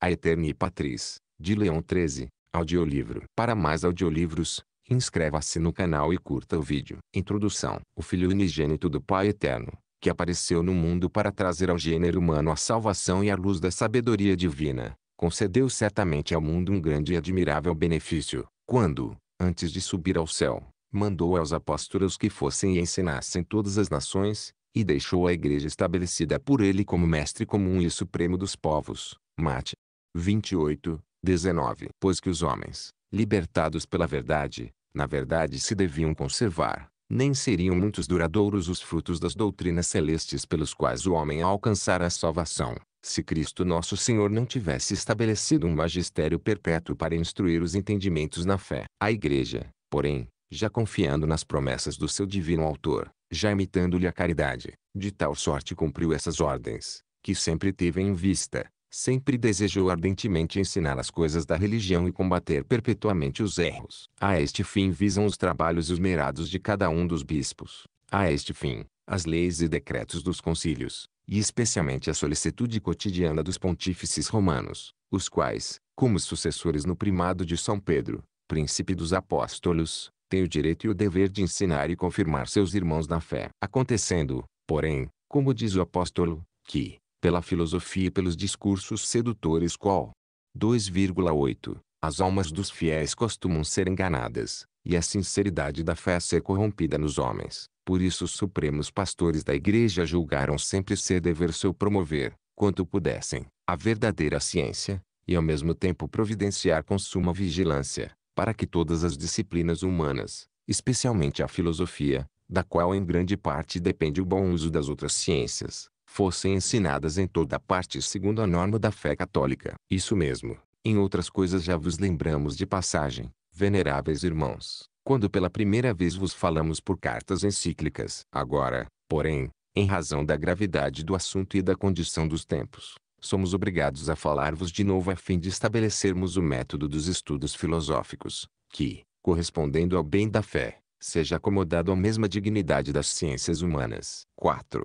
A e Patriz, de Leão 13, audiolivro. Para mais audiolivros, inscreva-se no canal e curta o vídeo. Introdução. O Filho Unigênito do Pai Eterno, que apareceu no mundo para trazer ao gênero humano a salvação e a luz da sabedoria divina, concedeu certamente ao mundo um grande e admirável benefício, quando, antes de subir ao céu, mandou aos apóstolos que fossem e ensinassem todas as nações, e deixou a igreja estabelecida por ele como mestre comum e supremo dos povos. Mate 28, 19. Pois que os homens, libertados pela verdade, na verdade se deviam conservar, nem seriam muitos duradouros os frutos das doutrinas celestes pelos quais o homem alcançara a salvação, se Cristo nosso Senhor não tivesse estabelecido um magistério perpétuo para instruir os entendimentos na fé. A Igreja, porém, já confiando nas promessas do seu divino autor, já imitando-lhe a caridade, de tal sorte cumpriu essas ordens, que sempre teve em vista, Sempre desejou ardentemente ensinar as coisas da religião e combater perpetuamente os erros. A este fim visam os trabalhos esmerados de cada um dos bispos. A este fim, as leis e decretos dos concílios, e especialmente a solicitude cotidiana dos pontífices romanos, os quais, como sucessores no primado de São Pedro, príncipe dos apóstolos, têm o direito e o dever de ensinar e confirmar seus irmãos na fé. Acontecendo, porém, como diz o apóstolo, que, pela filosofia e pelos discursos sedutores qual 2,8 As almas dos fiéis costumam ser enganadas, e a sinceridade da fé ser corrompida nos homens. Por isso os supremos pastores da igreja julgaram sempre ser dever seu promover, quanto pudessem, a verdadeira ciência, e ao mesmo tempo providenciar com suma vigilância, para que todas as disciplinas humanas, especialmente a filosofia, da qual em grande parte depende o bom uso das outras ciências, fossem ensinadas em toda parte segundo a norma da fé católica. Isso mesmo, em outras coisas já vos lembramos de passagem, veneráveis irmãos, quando pela primeira vez vos falamos por cartas encíclicas. Agora, porém, em razão da gravidade do assunto e da condição dos tempos, somos obrigados a falar-vos de novo a fim de estabelecermos o método dos estudos filosóficos, que, correspondendo ao bem da fé, seja acomodado à mesma dignidade das ciências humanas. 4.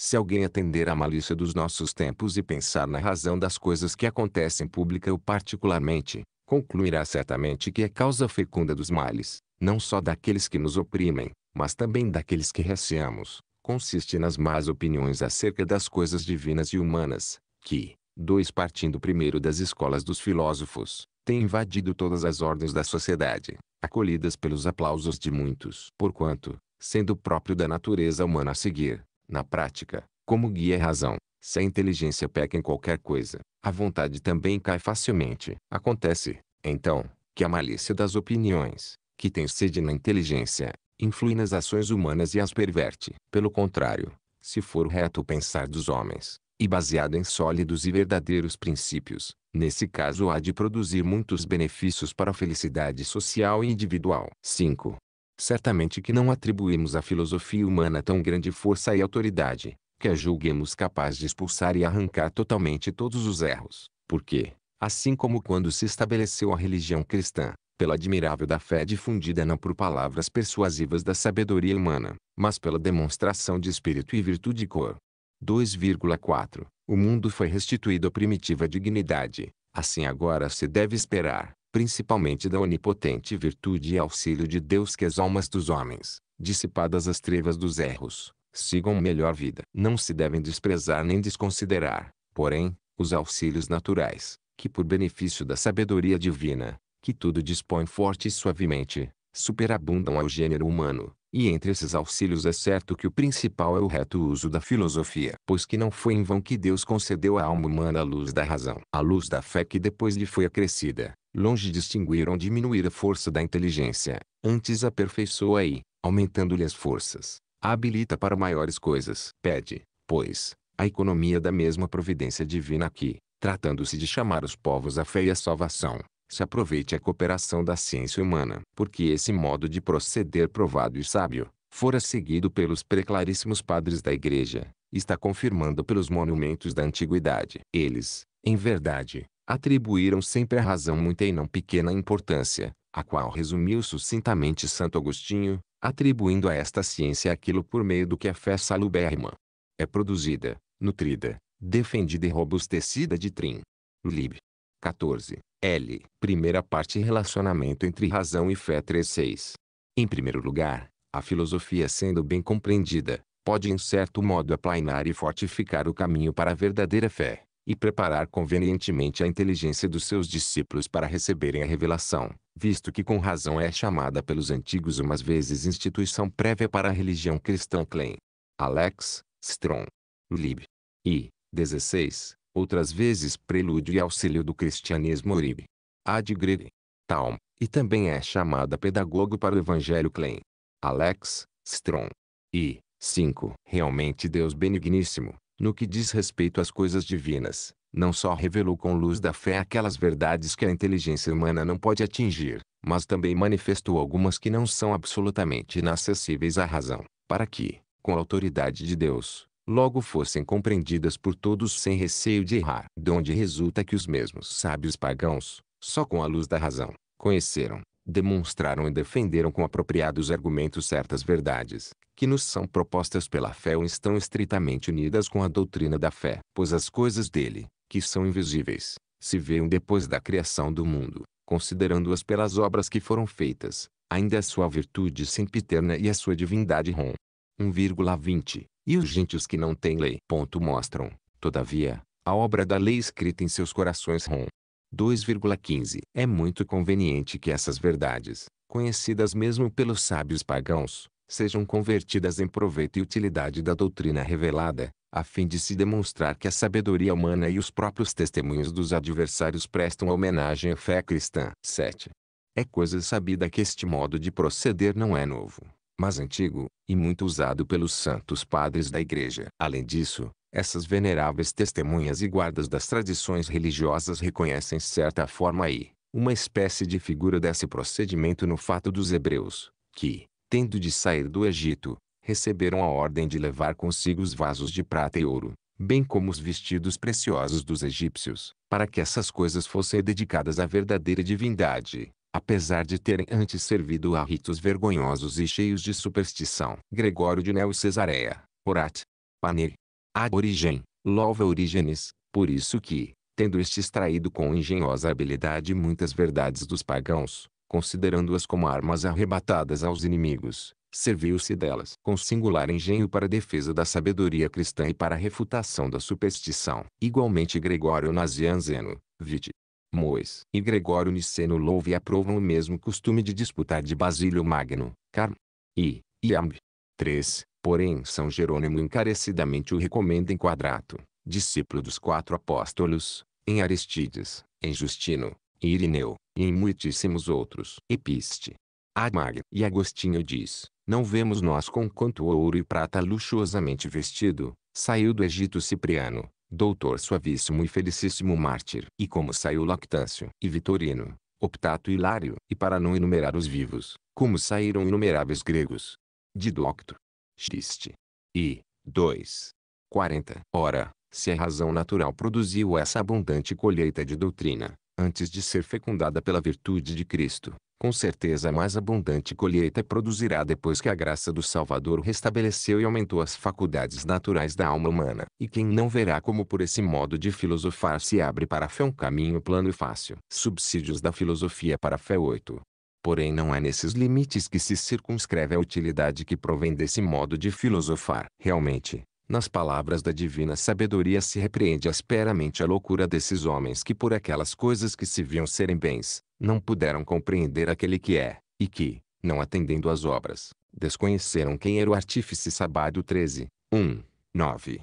Se alguém atender à malícia dos nossos tempos e pensar na razão das coisas que acontecem pública ou particularmente, concluirá certamente que é causa fecunda dos males, não só daqueles que nos oprimem, mas também daqueles que receamos. Consiste nas más opiniões acerca das coisas divinas e humanas, que, dois partindo primeiro das escolas dos filósofos, têm invadido todas as ordens da sociedade, acolhidas pelos aplausos de muitos. Porquanto, sendo próprio da natureza humana a seguir, na prática, como guia é razão. Se a inteligência peca em qualquer coisa, a vontade também cai facilmente. Acontece, então, que a malícia das opiniões, que tem sede na inteligência, influi nas ações humanas e as perverte. Pelo contrário, se for reto o pensar dos homens, e baseado em sólidos e verdadeiros princípios, nesse caso há de produzir muitos benefícios para a felicidade social e individual. 5. Certamente que não atribuímos à filosofia humana tão grande força e autoridade, que a julguemos capaz de expulsar e arrancar totalmente todos os erros, porque, assim como quando se estabeleceu a religião cristã, pela admirável da fé difundida não por palavras persuasivas da sabedoria humana, mas pela demonstração de espírito e virtude e cor. 2,4 O mundo foi restituído à primitiva dignidade, assim agora se deve esperar, principalmente da onipotente virtude e auxílio de Deus que as almas dos homens, dissipadas as trevas dos erros, sigam melhor vida. Não se devem desprezar nem desconsiderar, porém, os auxílios naturais, que por benefício da sabedoria divina, que tudo dispõe forte e suavemente, superabundam ao gênero humano, e entre esses auxílios é certo que o principal é o reto uso da filosofia, pois que não foi em vão que Deus concedeu à alma humana a luz da razão, a luz da fé que depois lhe foi acrescida, longe de extinguir ou diminuir a força da inteligência, antes aperfeiçoa e, aumentando-lhe as forças, a habilita para maiores coisas. Pede, pois, a economia da mesma providência divina que, tratando-se de chamar os povos à fé e à salvação, se aproveite a cooperação da ciência humana, porque esse modo de proceder provado e sábio, fora seguido pelos preclaríssimos padres da Igreja, está confirmando pelos monumentos da antiguidade. Eles, em verdade, atribuíram sempre a razão muita e não pequena importância, a qual resumiu sucintamente Santo Agostinho, atribuindo a esta ciência aquilo por meio do que a fé salubérrima é produzida, nutrida, defendida e robustecida de trim. Lib. 14. L. Primeira parte Relacionamento entre razão e fé 3.6. Em primeiro lugar, a filosofia sendo bem compreendida, pode em certo modo aplainar e fortificar o caminho para a verdadeira fé, e preparar convenientemente a inteligência dos seus discípulos para receberem a revelação, visto que com razão é chamada pelos antigos umas vezes instituição prévia para a religião cristã Klein. Alex, Strong. Lib. I. 16 outras vezes prelúdio e auxílio do cristianismo Uribe. Ad Greg. Taum, e também é chamada pedagogo para o Evangelho Klein. Alex, Strong. E, 5. Realmente Deus benigníssimo, no que diz respeito às coisas divinas, não só revelou com luz da fé aquelas verdades que a inteligência humana não pode atingir, mas também manifestou algumas que não são absolutamente inacessíveis à razão, para que, com a autoridade de Deus, logo fossem compreendidas por todos sem receio de errar. Donde resulta que os mesmos sábios pagãos, só com a luz da razão, conheceram, demonstraram e defenderam com apropriados argumentos certas verdades, que nos são propostas pela fé ou estão estritamente unidas com a doutrina da fé. Pois as coisas dele, que são invisíveis, se veem depois da criação do mundo, considerando-as pelas obras que foram feitas, ainda a sua virtude sempiterna e a sua divindade rom, 1,20, e os gentios que não têm lei. Ponto mostram, todavia, a obra da lei escrita em seus corações. Rom. 2,15. É muito conveniente que essas verdades, conhecidas mesmo pelos sábios pagãos, sejam convertidas em proveito e utilidade da doutrina revelada, a fim de se demonstrar que a sabedoria humana e os próprios testemunhos dos adversários prestam homenagem à fé cristã. 7. É coisa sabida que este modo de proceder não é novo mas antigo, e muito usado pelos santos padres da igreja. Além disso, essas veneráveis testemunhas e guardas das tradições religiosas reconhecem certa forma e uma espécie de figura desse procedimento no fato dos hebreus, que, tendo de sair do Egito, receberam a ordem de levar consigo os vasos de prata e ouro, bem como os vestidos preciosos dos egípcios, para que essas coisas fossem dedicadas à verdadeira divindade apesar de terem antes servido a ritos vergonhosos e cheios de superstição. Gregório de Neo Cesareia, Horat, Paner, Ad Origem, Louva Origenes, por isso que, tendo este extraído com engenhosa habilidade muitas verdades dos pagãos, considerando-as como armas arrebatadas aos inimigos, serviu-se delas com singular engenho para a defesa da sabedoria cristã e para a refutação da superstição. Igualmente Gregório Nazianzeno, vide. Mois e Gregório Niceno e aprovam o mesmo costume de disputar de Basílio Magno, Carm. e Iamb. 3. Porém São Jerônimo encarecidamente o recomenda em Quadrato, discípulo dos quatro apóstolos, em Aristides, em Justino, em Irineu, e em muitíssimos outros. Episte. Armag e Agostinho diz, não vemos nós com quanto ouro e prata luxuosamente vestido, saiu do Egito Cipriano, doutor suavíssimo e felicíssimo mártir. E como saiu Lactâncio e Vitorino, Optato e Hilário, e para não enumerar os vivos, como saíram inumeráveis gregos. Didocto. Xiste. E, 2. 40. Ora, se a razão natural produziu essa abundante colheita de doutrina, antes de ser fecundada pela virtude de Cristo, com certeza a mais abundante colheita produzirá depois que a graça do Salvador restabeleceu e aumentou as faculdades naturais da alma humana. E quem não verá como por esse modo de filosofar se abre para a fé um caminho plano e fácil. Subsídios da filosofia para a fé 8. Porém não é nesses limites que se circunscreve a utilidade que provém desse modo de filosofar. Realmente, nas palavras da divina sabedoria se repreende asperamente a loucura desses homens que por aquelas coisas que se viam serem bens, não puderam compreender aquele que é, e que, não atendendo às obras, desconheceram quem era o artífice sabado 13, 1, 9.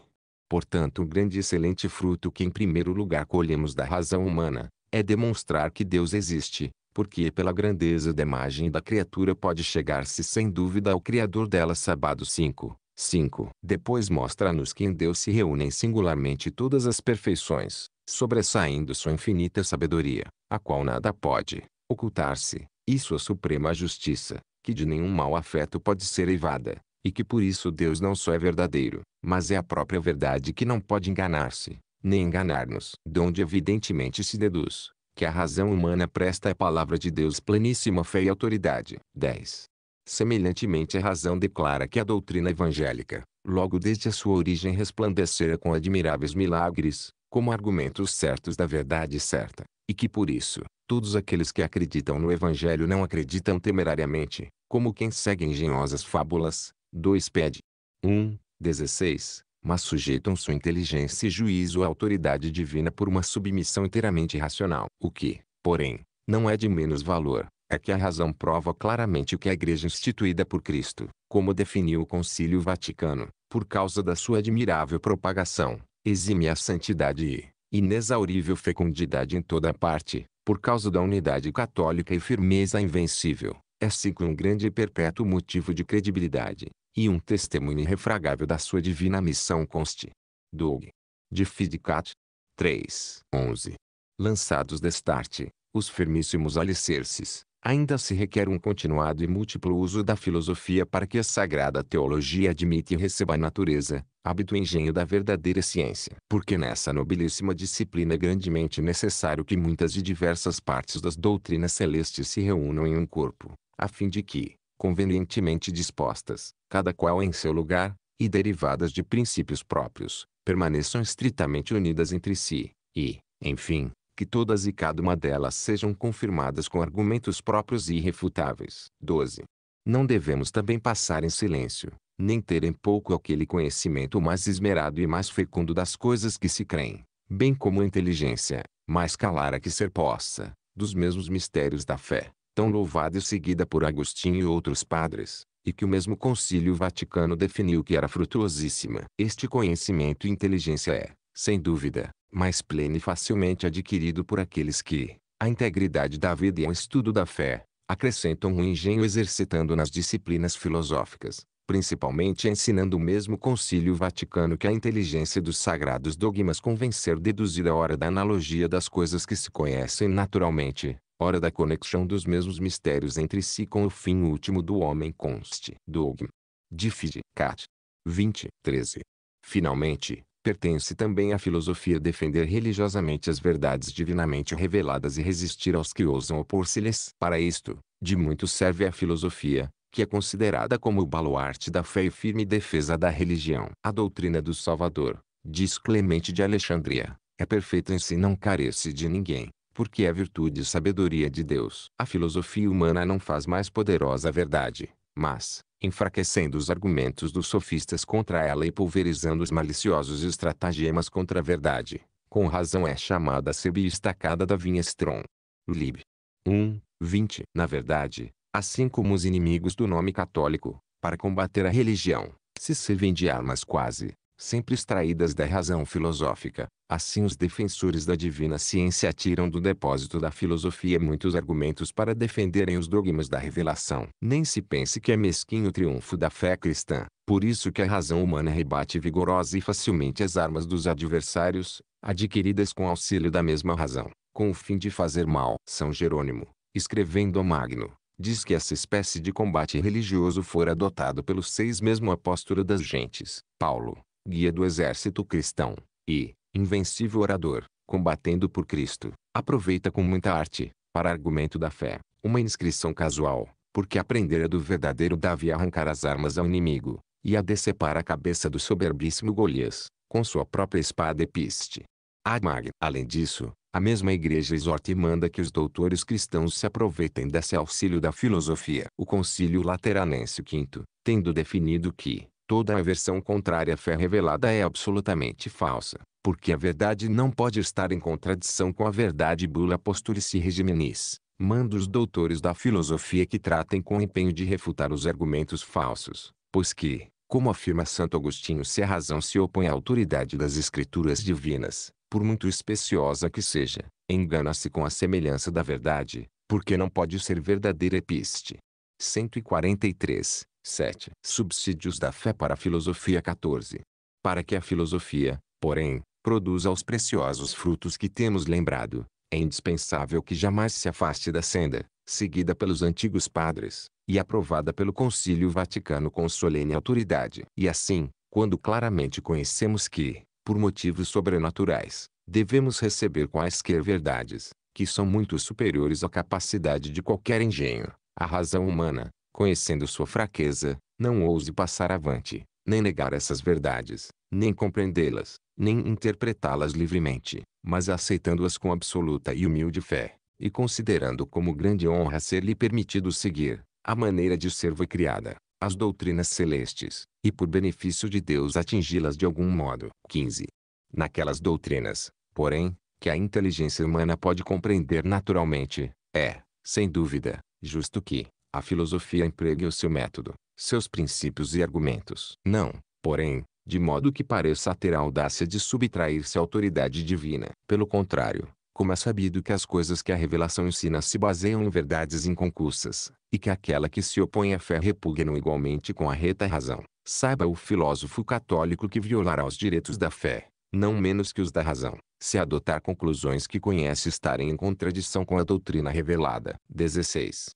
Portanto o grande e excelente fruto que em primeiro lugar colhemos da razão humana, é demonstrar que Deus existe, porque pela grandeza da imagem da criatura pode chegar-se sem dúvida ao Criador dela sabado 5, 5. Depois mostra-nos que em Deus se reúnem singularmente todas as perfeições, sobressaindo sua infinita sabedoria, a qual nada pode ocultar-se, e sua suprema justiça, que de nenhum mau afeto pode ser evada, e que por isso Deus não só é verdadeiro, mas é a própria verdade que não pode enganar-se, nem enganar-nos. Donde evidentemente se deduz que a razão humana presta à palavra de Deus pleníssima fé e autoridade. 10. Semelhantemente a razão declara que a doutrina evangélica, logo desde a sua origem resplandecera com admiráveis milagres, como argumentos certos da verdade certa, e que por isso, todos aqueles que acreditam no Evangelho não acreditam temerariamente, como quem segue engenhosas fábulas. 2 pede. 1. Um, 16. Mas sujeitam sua inteligência e juízo à autoridade divina por uma submissão inteiramente racional, o que, porém, não é de menos valor, é que a razão prova claramente que a Igreja instituída por Cristo, como definiu o Concílio Vaticano, por causa da sua admirável propagação, exime a santidade e inexaurível fecundidade em toda parte, por causa da unidade católica e firmeza invencível, é sico um grande e perpétuo motivo de credibilidade, e um testemunho irrefragável da sua divina missão conste. Doug. De Fidicat. 3. 11. Lançados destarte, os firmíssimos alicerces, ainda se requer um continuado e múltiplo uso da filosofia para que a sagrada teologia admita e receba a natureza, hábito e engenho da verdadeira ciência. Porque nessa nobilíssima disciplina é grandemente necessário que muitas e diversas partes das doutrinas celestes se reúnam em um corpo, a fim de que, convenientemente dispostas, cada qual em seu lugar, e derivadas de princípios próprios, permaneçam estritamente unidas entre si, e, enfim, que todas e cada uma delas sejam confirmadas com argumentos próprios e irrefutáveis. 12. Não devemos também passar em silêncio, nem ter em pouco aquele conhecimento mais esmerado e mais fecundo das coisas que se creem, bem como a inteligência, mais clara que ser possa, dos mesmos mistérios da fé, tão louvada e seguida por Agostinho e outros padres, e que o mesmo Concílio Vaticano definiu que era frutuosíssima. Este conhecimento e inteligência é, sem dúvida, mais pleno e facilmente adquirido por aqueles que, a integridade da vida e ao estudo da fé, acrescentam um engenho exercitando nas disciplinas filosóficas, principalmente ensinando o mesmo concílio vaticano que a inteligência dos sagrados dogmas convencer deduzida hora da analogia das coisas que se conhecem naturalmente, hora da conexão dos mesmos mistérios entre si com o fim último do homem conste. Dogma. Cat. 20, 13. Finalmente, Pertence também à filosofia defender religiosamente as verdades divinamente reveladas e resistir aos que ousam opor-se-lhes. Para isto, de muito serve a filosofia, que é considerada como o baluarte da fé e firme defesa da religião. A doutrina do Salvador, diz Clemente de Alexandria, é perfeita em si não carece de ninguém, porque é virtude e sabedoria de Deus. A filosofia humana não faz mais poderosa a verdade, mas, enfraquecendo os argumentos dos sofistas contra ela e pulverizando os maliciosos estratagemas contra a verdade. Com razão é chamada semi-estacada da Vinstron. Lib. 1, 20. Na verdade, assim como os inimigos do nome católico, para combater a religião, se servem de armas quase sempre extraídas da razão filosófica. Assim os defensores da divina ciência tiram do depósito da filosofia muitos argumentos para defenderem os dogmas da revelação. Nem se pense que é mesquinho o triunfo da fé cristã. Por isso que a razão humana rebate vigorosa e facilmente as armas dos adversários, adquiridas com auxílio da mesma razão, com o fim de fazer mal. São Jerônimo, escrevendo a Magno, diz que essa espécie de combate religioso fora adotado pelos seis mesmo apóstolos das gentes. Paulo, guia do exército cristão, e, invencível orador, combatendo por Cristo, aproveita com muita arte, para argumento da fé, uma inscrição casual, porque aprendera do verdadeiro Davi a arrancar as armas ao inimigo, e a decepar a cabeça do soberbíssimo Golias, com sua própria espada e Agmag. Além disso, a mesma igreja exorta e manda que os doutores cristãos se aproveitem desse auxílio da filosofia. O concílio lateranense V, tendo definido que, Toda a versão contrária à fé revelada é absolutamente falsa, porque a verdade não pode estar em contradição com a verdade bula posturici regimenis. Manda os doutores da filosofia que tratem com empenho de refutar os argumentos falsos, pois que, como afirma Santo Agostinho, se a razão se opõe à autoridade das escrituras divinas, por muito especiosa que seja, engana-se com a semelhança da verdade, porque não pode ser verdadeira episte. 143. 7. Subsídios da fé para a filosofia 14. Para que a filosofia, porém, produza os preciosos frutos que temos lembrado, é indispensável que jamais se afaste da senda, seguida pelos antigos padres, e aprovada pelo Concílio Vaticano com solene autoridade. E assim, quando claramente conhecemos que, por motivos sobrenaturais, devemos receber quaisquer verdades, que são muito superiores à capacidade de qualquer engenho, a razão humana, conhecendo sua fraqueza, não ouse passar avante, nem negar essas verdades, nem compreendê-las, nem interpretá-las livremente, mas aceitando-as com absoluta e humilde fé, e considerando como grande honra ser-lhe permitido seguir, a maneira de ser foi criada, as doutrinas celestes, e por benefício de Deus atingi-las de algum modo. 15. Naquelas doutrinas, porém, que a inteligência humana pode compreender naturalmente, é, sem dúvida, justo que, a filosofia empregue o seu método, seus princípios e argumentos. Não, porém, de modo que pareça ter a audácia de subtrair-se à autoridade divina. Pelo contrário, como é sabido que as coisas que a revelação ensina se baseiam em verdades inconcursas, e que aquela que se opõe à fé repugnam igualmente com a reta razão, saiba o filósofo católico que violará os direitos da fé, não menos que os da razão, se adotar conclusões que conhece estarem em contradição com a doutrina revelada. 16.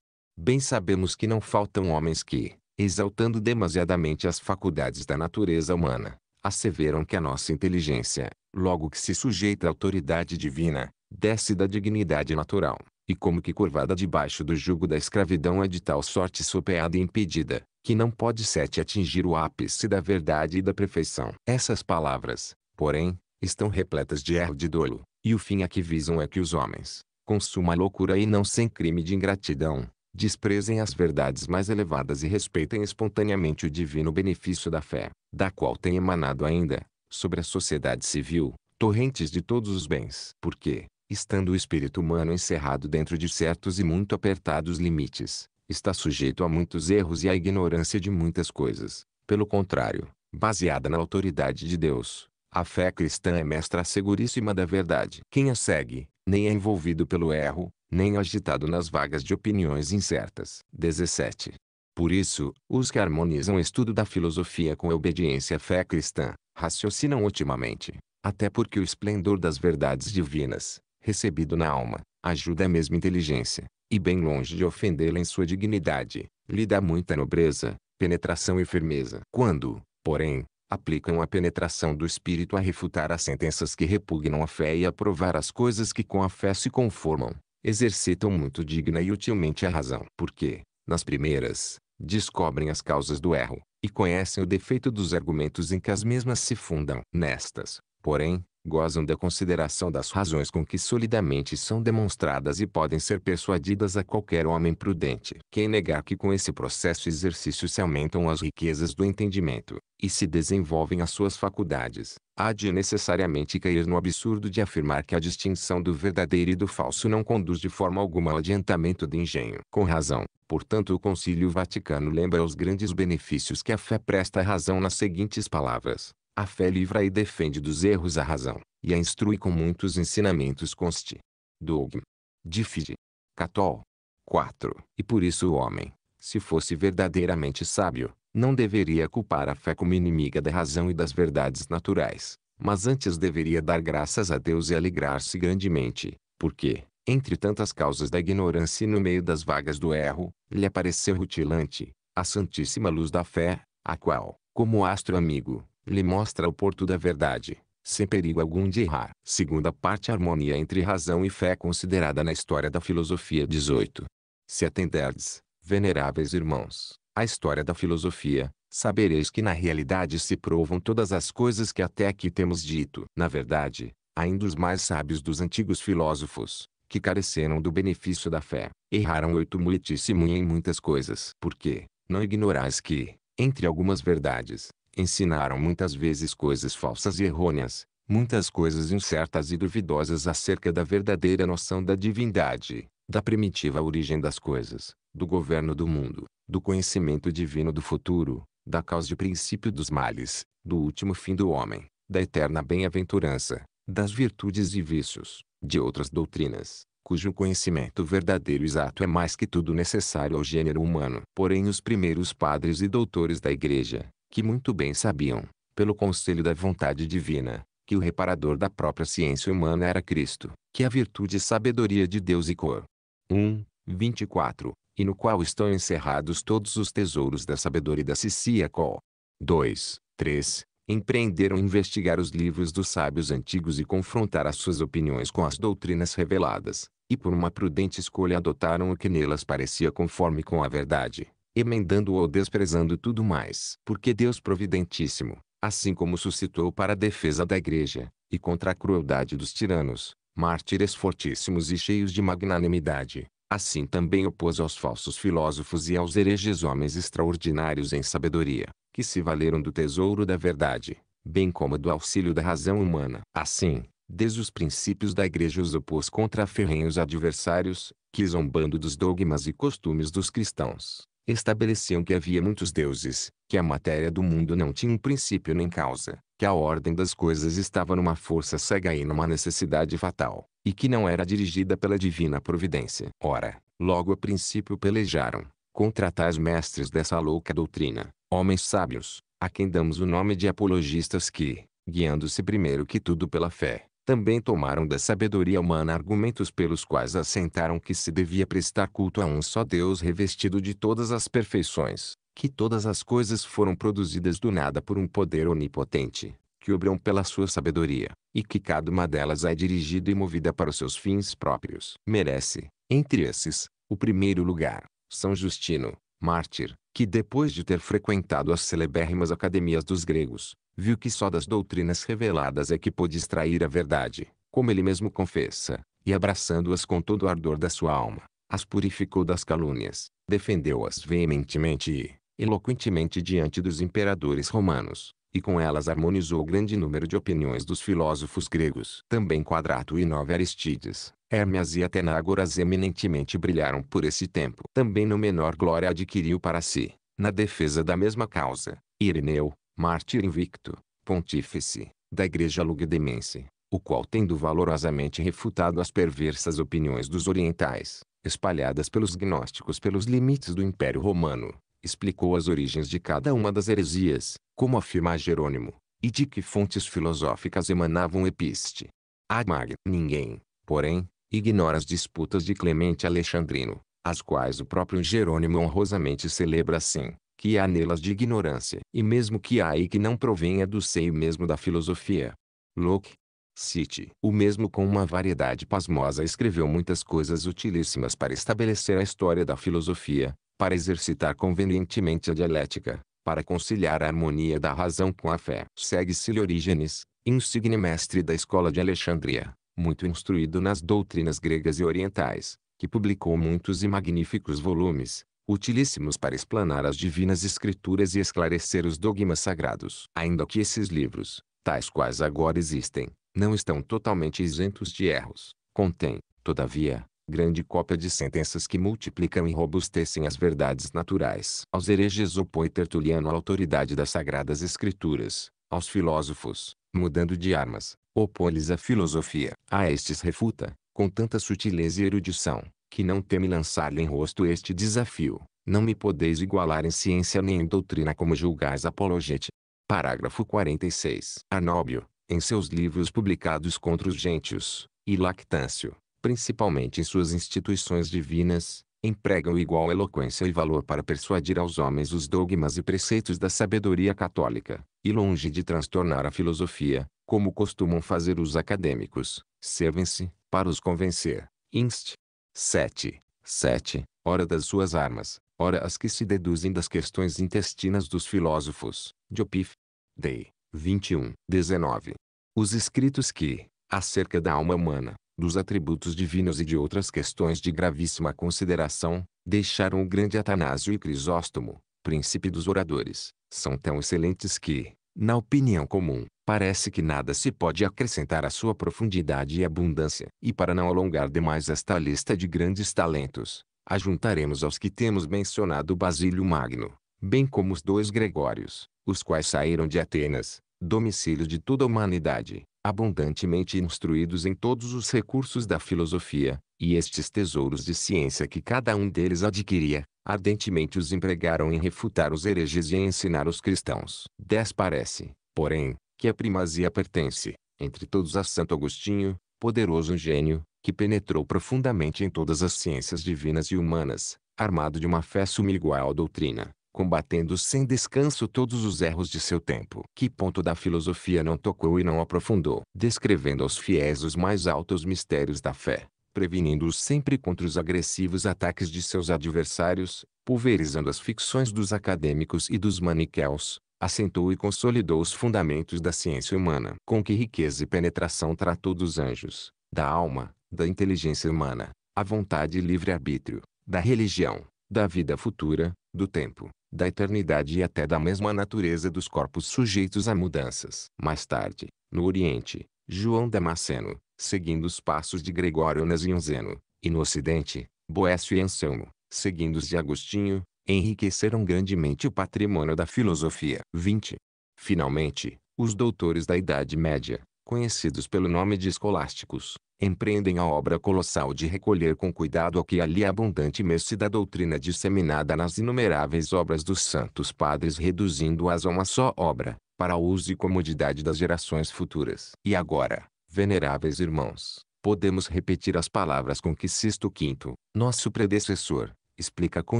Bem sabemos que não faltam homens que, exaltando demasiadamente as faculdades da natureza humana, asseveram que a nossa inteligência, logo que se sujeita à autoridade divina, desce da dignidade natural, e como que curvada debaixo do jugo da escravidão é de tal sorte sopeada e impedida, que não pode sete atingir o ápice da verdade e da perfeição. Essas palavras, porém, estão repletas de erro de dolo, e o fim a que visam é que os homens, com suma loucura e não sem crime de ingratidão, desprezem as verdades mais elevadas e respeitem espontaneamente o divino benefício da fé, da qual tem emanado ainda, sobre a sociedade civil, torrentes de todos os bens. Porque, estando o espírito humano encerrado dentro de certos e muito apertados limites, está sujeito a muitos erros e à ignorância de muitas coisas. Pelo contrário, baseada na autoridade de Deus, a fé cristã é mestra seguríssima da verdade. Quem a segue, nem é envolvido pelo erro, nem agitado nas vagas de opiniões incertas. 17. Por isso, os que harmonizam o estudo da filosofia com a obediência à fé cristã, raciocinam otimamente, até porque o esplendor das verdades divinas, recebido na alma, ajuda a mesma inteligência, e bem longe de ofendê-la em sua dignidade, lhe dá muita nobreza, penetração e firmeza. Quando, porém, aplicam a penetração do espírito a refutar as sentenças que repugnam a fé e a provar as coisas que com a fé se conformam, exercitam muito digna e utilmente a razão, porque, nas primeiras, descobrem as causas do erro, e conhecem o defeito dos argumentos em que as mesmas se fundam. Nestas, porém, gozam da consideração das razões com que solidamente são demonstradas e podem ser persuadidas a qualquer homem prudente. Quem negar que com esse processo e exercício se aumentam as riquezas do entendimento, e se desenvolvem as suas faculdades, há de necessariamente cair no absurdo de afirmar que a distinção do verdadeiro e do falso não conduz de forma alguma ao adiantamento do engenho. Com razão, portanto o Concílio Vaticano lembra os grandes benefícios que a fé presta à razão nas seguintes palavras. A fé livra e defende dos erros a razão, e a instrui com muitos ensinamentos conste. Dogma. Difide. Catol. 4. E por isso o homem, se fosse verdadeiramente sábio, não deveria culpar a fé como inimiga da razão e das verdades naturais, mas antes deveria dar graças a Deus e alegrar-se grandemente, porque, entre tantas causas da ignorância e no meio das vagas do erro, lhe apareceu rutilante, a santíssima luz da fé, a qual, como astro amigo, lhe mostra o porto da verdade, sem perigo algum de errar. Segunda parte harmonia entre razão e fé considerada na história da filosofia 18. Se atenderdes, veneráveis irmãos, à história da filosofia, sabereis que na realidade se provam todas as coisas que até aqui temos dito. Na verdade, ainda os mais sábios dos antigos filósofos, que careceram do benefício da fé, erraram oito muitíssimo em muitas coisas. Porque, não ignorais que, entre algumas verdades, ensinaram muitas vezes coisas falsas e errôneas, muitas coisas incertas e duvidosas acerca da verdadeira noção da divindade, da primitiva origem das coisas, do governo do mundo, do conhecimento divino do futuro, da causa e princípio dos males, do último fim do homem, da eterna bem-aventurança, das virtudes e vícios, de outras doutrinas, cujo conhecimento verdadeiro e exato é mais que tudo necessário ao gênero humano. Porém os primeiros padres e doutores da igreja, que muito bem sabiam, pelo conselho da vontade divina, que o reparador da própria ciência humana era Cristo, que a virtude e sabedoria de Deus e cor. 1, 24, e no qual estão encerrados todos os tesouros da sabedoria da Sicíaco. 2, 3, empreenderam investigar os livros dos sábios antigos e confrontar as suas opiniões com as doutrinas reveladas, e por uma prudente escolha adotaram o que nelas parecia conforme com a verdade emendando ou desprezando tudo mais. Porque Deus providentíssimo, assim como suscitou para a defesa da igreja, e contra a crueldade dos tiranos, mártires fortíssimos e cheios de magnanimidade, assim também opôs aos falsos filósofos e aos hereges homens extraordinários em sabedoria, que se valeram do tesouro da verdade, bem como do auxílio da razão humana. Assim, desde os princípios da igreja os opôs contra ferrenhos adversários, que zombando dos dogmas e costumes dos cristãos, estabeleciam que havia muitos deuses, que a matéria do mundo não tinha um princípio nem causa, que a ordem das coisas estava numa força cega e numa necessidade fatal, e que não era dirigida pela divina providência. Ora, logo a princípio pelejaram, contra tais mestres dessa louca doutrina, homens sábios, a quem damos o nome de apologistas que, guiando-se primeiro que tudo pela fé, também tomaram da sabedoria humana argumentos pelos quais assentaram que se devia prestar culto a um só Deus revestido de todas as perfeições, que todas as coisas foram produzidas do nada por um poder onipotente, que obram pela sua sabedoria, e que cada uma delas é dirigida e movida para os seus fins próprios. Merece, entre esses, o primeiro lugar, São Justino, mártir, que depois de ter frequentado as celebérrimas academias dos gregos, viu que só das doutrinas reveladas é que pôde extrair a verdade, como ele mesmo confessa, e abraçando-as com todo o ardor da sua alma, as purificou das calúnias, defendeu-as veementemente e, eloquentemente diante dos imperadores romanos, e com elas harmonizou grande número de opiniões dos filósofos gregos. Também Quadrato e Nove Aristides, Hermes e Atenágoras eminentemente brilharam por esse tempo. Também no menor glória adquiriu para si, na defesa da mesma causa, Ireneu, mártir invicto, pontífice, da igreja lugdemense, o qual tendo valorosamente refutado as perversas opiniões dos orientais, espalhadas pelos gnósticos pelos limites do Império Romano, explicou as origens de cada uma das heresias, como afirma Jerônimo, e de que fontes filosóficas emanavam Episte. Ad Ninguém, porém, ignora as disputas de Clemente Alexandrino, as quais o próprio Jerônimo honrosamente celebra assim, que há nelas de ignorância, e mesmo que há e que não provenha do seio mesmo da filosofia. Locke, Cite, o mesmo com uma variedade pasmosa escreveu muitas coisas utilíssimas para estabelecer a história da filosofia, para exercitar convenientemente a dialética, para conciliar a harmonia da razão com a fé. Segue-se Orígenes, insigne mestre da escola de Alexandria, muito instruído nas doutrinas gregas e orientais, que publicou muitos e magníficos volumes, utilíssimos para explanar as divinas escrituras e esclarecer os dogmas sagrados. Ainda que esses livros, tais quais agora existem, não estão totalmente isentos de erros, contém, todavia, grande cópia de sentenças que multiplicam e robustecem as verdades naturais. Aos hereges opõe Tertuliano a autoridade das Sagradas Escrituras, aos filósofos, mudando de armas, opõe-lhes a filosofia. A estes refuta, com tanta sutileza e erudição, que não teme lançar-lhe em rosto este desafio. Não me podeis igualar em ciência nem em doutrina como julgais apologete. Parágrafo 46. Anóbio, em seus livros publicados contra os gentios, e Lactâncio, principalmente em suas instituições divinas, empregam igual eloquência e valor para persuadir aos homens os dogmas e preceitos da sabedoria católica, e longe de transtornar a filosofia, como costumam fazer os acadêmicos, servem-se, para os convencer, inst. 7. 7. Ora das suas armas, ora as que se deduzem das questões intestinas dos filósofos, Diopif. Dei. 21. 19. Os escritos que, acerca da alma humana, dos atributos divinos e de outras questões de gravíssima consideração, deixaram o grande Atanásio e Crisóstomo, príncipe dos oradores, são tão excelentes que, na opinião comum, parece que nada se pode acrescentar à sua profundidade e abundância. E para não alongar demais esta lista de grandes talentos, ajuntaremos aos que temos mencionado Basílio Magno, bem como os dois Gregórios, os quais saíram de Atenas, domicílio de toda a humanidade, abundantemente instruídos em todos os recursos da filosofia, e estes tesouros de ciência que cada um deles adquiria, ardentemente os empregaram em refutar os hereges e em ensinar os cristãos. 10 Parece, porém, que a primazia pertence, entre todos a Santo Agostinho, poderoso gênio, que penetrou profundamente em todas as ciências divinas e humanas, armado de uma fé sumigual doutrina, combatendo sem descanso todos os erros de seu tempo. Que ponto da filosofia não tocou e não aprofundou, descrevendo aos fiéis os mais altos mistérios da fé, prevenindo-os sempre contra os agressivos ataques de seus adversários, pulverizando as ficções dos acadêmicos e dos maniqueus, assentou e consolidou os fundamentos da ciência humana. Com que riqueza e penetração tratou dos anjos, da alma, da inteligência humana, a vontade e livre-arbítrio, da religião, da vida futura, do tempo, da eternidade e até da mesma natureza dos corpos sujeitos a mudanças. Mais tarde, no Oriente, João Damasceno, seguindo os passos de Gregório Nazianzeno, e no Ocidente, Boécio e Anselmo, seguindo os de Agostinho, enriqueceram grandemente o patrimônio da filosofia. 20. Finalmente, os doutores da Idade Média, conhecidos pelo nome de escolásticos, empreendem a obra colossal de recolher com cuidado o que ali é abundante mestre da doutrina disseminada nas inumeráveis obras dos santos padres reduzindo-as a uma só obra, para uso e comodidade das gerações futuras. E agora, veneráveis irmãos, podemos repetir as palavras com que Sisto V, nosso predecessor, explica com